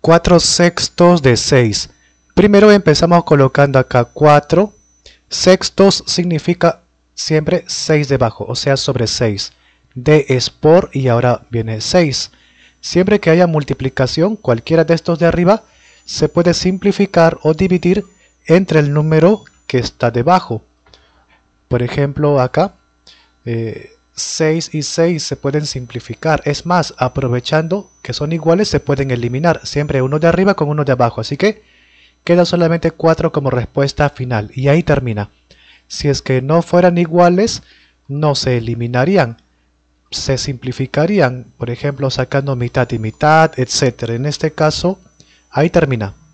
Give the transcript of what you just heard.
4 sextos de 6. Primero empezamos colocando acá 4. Sextos significa siempre 6 debajo, o sea sobre 6. D es por y ahora viene 6. Siempre que haya multiplicación, cualquiera de estos de arriba, se puede simplificar o dividir entre el número que está debajo. Por ejemplo acá, eh, 6 y 6 se pueden simplificar. Es más, aprovechando que son iguales se pueden eliminar. Siempre uno de arriba con uno de abajo. Así que queda solamente 4 como respuesta final. Y ahí termina. Si es que no fueran iguales, no se eliminarían. Se simplificarían. Por ejemplo, sacando mitad y mitad, etc. En este caso, ahí termina.